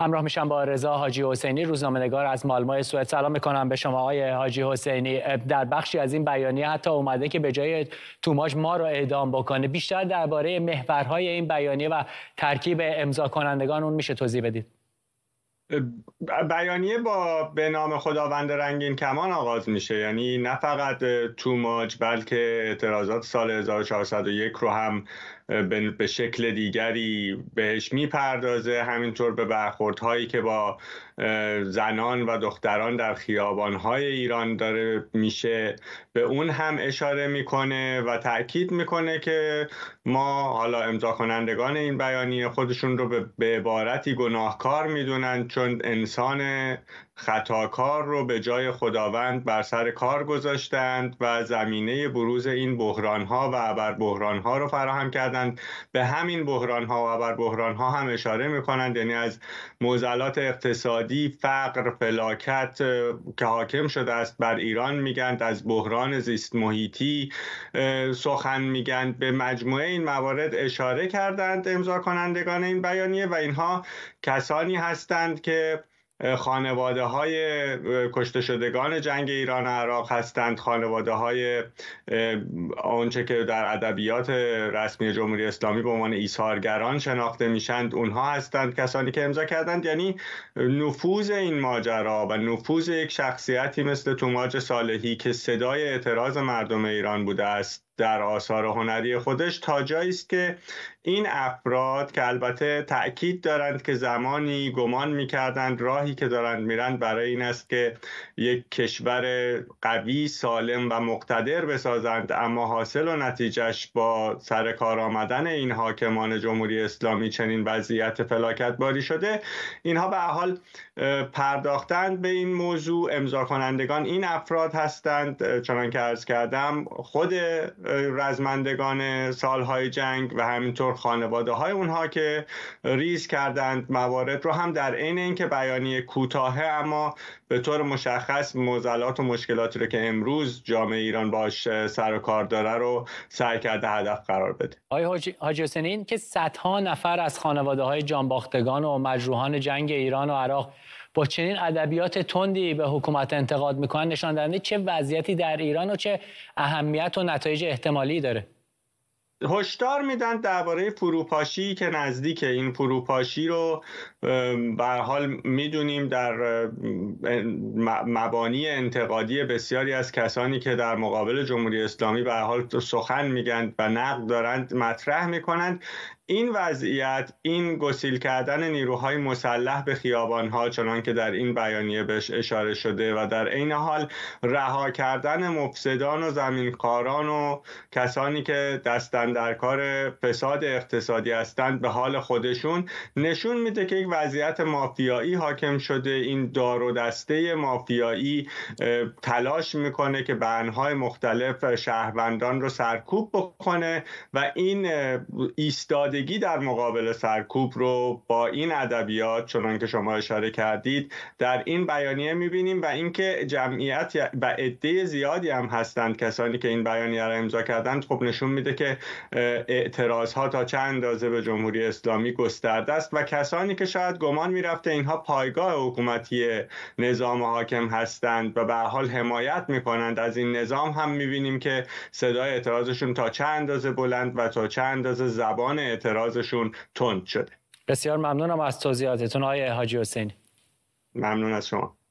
همراه میشم با رضا حاجی حسینی نگار از مالمای سوئد سلام میکنم به شما آقای حاجی حسینی در بخشی از این بیانیه حتی اومده که به جای توماج ما را اعدام بکنه بیشتر درباره محورهای این بیانیه و ترکیب امضا کنندگان اون میشه توضیح بدید بیانیه با به نام خداوند رنگین کمان آغاز میشه یعنی نه فقط ماج بلکه اعتراضات سال 1401 رو هم به شکل دیگری بهش میپردازه همینطور به برخوردهایی که با زنان و دختران در خیابانهای ایران داره میشه به اون هم اشاره میکنه و تاکید میکنه که ما حالا امضا کنندگان این بیانیه خودشون رو به عبارتی گناهکار میدونن چون انسان خطاکار رو به جای خداوند بر سر کار گذاشتند و زمینه بروز این ها و بحران ها رو فراهم کردند به همین ها و بر ها هم اشاره کنند یعنی از موزلات اقتصادی فقر فلاکت که حاکم شده است بر ایران میگند از بحران زیست محیطی سخن میگند به مجموعه این موارد اشاره کردند امضا کنندگان این بیانیه و اینها کسانی هستند که خانواده های کشته شدگان جنگ ایران عراق هستند خانواده های آنچه که در ادبیات رسمی جمهوری اسلامی به عنوان ایثارگران شناخته میشند اونها هستند کسانی که امضا کردند یعنی نفوذ این ماجرا و نفوذ یک شخصیتی مثل توماج صالحی که صدای اعتراض مردم ایران بوده است در آثار هنری خودش تا جایی است که این افراد که البته تاکید دارند که زمانی گمان میکردند راهی که دارند میرند برای این است که یک کشور قوی سالم و مقتدر بسازند اما حاصل و نتیجهش با سر کار آمدن این حاکمان جمهوری اسلامی چنین وضعیت فلاکت شده اینها به حال پرداختند به این موضوع امضا کنندگان این افراد هستند چنان که عرض کردم خود رزمندگان سالهای جنگ و همینطور خانواده های اونها که ریز کردند موارد رو هم در عین اینکه بیانیه کوتاهه اما به طور مشخص موزلات و مشکلاتی رو که امروز جامعه ایران باش سر و کار داره رو سعی کرده هدف قرار بده آقای حاج حسنین که صدها نفر از خانواده های جانباختگان و مجروحان جنگ ایران و عراق با چنین ادبیات تندی به حکومت انتقاد میکنن نشان چه وضعیتی در ایران و چه اهمیت و نتایج احتمالی داره هشدار میدن درباره فروپاشی که نزدیک این فروپاشی رو به حال میدونیم در مبانی انتقادی بسیاری از کسانی که در مقابل جمهوری اسلامی به حال سخن میگن و نقد دارند مطرح میکنند این وضعیت این گسیل کردن نیروهای مسلح به خیابانها چنان که در این بیانیه بهش اشاره شده و در عین حال رها کردن مفسدان و زمینکاران و کسانی که دستن در کار فساد اقتصادی هستند به حال خودشون نشون میده که یک وضعیت مافیایی حاکم شده این دار و دسته مافیایی تلاش میکنه که بنهای مختلف شهروندان رو سرکوب بکنه و این ایستادگی در مقابل سرکوب رو با این ادبیات چون که شما اشاره کردید در این بیانیه میبینیم و اینکه جمعیت و عده زیادی هم هستند کسانی که این بیانیه را امضا کردند خب نشون میده که اعتراض ها تا چند اندازه به جمهوری اسلامی گسترده است و کسانی که شاید گمان میرفته اینها پایگاه حکومتی نظام حاکم هستند و به حال حمایت میکنند از این نظام هم میبینیم که صدای اعتراضشون تا چند اندازه بلند و تا چند اندازه زبان اعتراضشون تند شده بسیار ممنونم از توضیحاتتون آقای حاجی حسین ممنون از شما